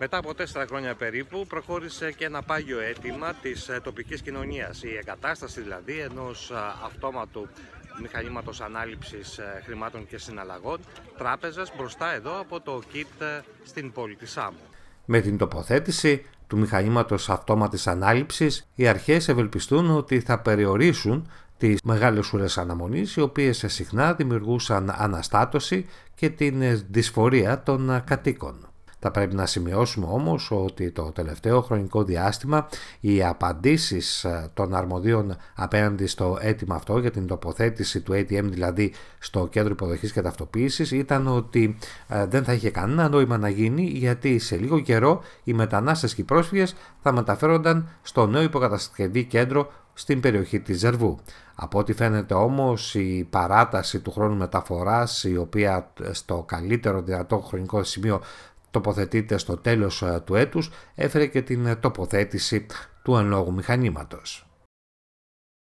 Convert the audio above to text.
Μετά από τέσσερα χρόνια περίπου προχώρησε και ένα πάγιο αίτημα της ε, τοπικής κοινωνίας. Η εγκατάσταση δηλαδή ενός ε, αυτόματου μηχανήματος ανάληψης ε, χρημάτων και συναλλαγών τράπεζας μπροστά εδώ από το ΚΙΤ στην πόλη της Σάμου. Με την τοποθέτηση του μηχανήματος αυτόματης ανάληψης, οι αρχές ευελπιστούν ότι θα περιορίσουν τις μεγάλες ουρές αναμονής, οι οποίες συχνά δημιουργούσαν αναστάτωση και την δυσφορία των κατοίκων. Θα πρέπει να σημειώσουμε όμως ότι το τελευταίο χρονικό διάστημα οι απαντήσεις ε, των αρμοδίων απέναντι στο αίτημα αυτό για την τοποθέτηση του ATM δηλαδή στο κέντρο υποδοχής και ταυτοποίησης ήταν ότι ε, δεν θα είχε κανένα νόημα να γίνει γιατί σε λίγο καιρό οι μετανάστες και οι πρόσφυγες θα μεταφέρονταν στο νέο υποκατασκευή κέντρο στην περιοχή της Ζερβού. Από ό,τι φαίνεται όμως η παράταση του χρόνου μεταφοράς η οποία ε, στο καλύτερο δυνατό χρονικό σημείο τοποθετείται στο τέλος ε, του έτους έφερε και την τοποθέτηση του εν μηχανήματος.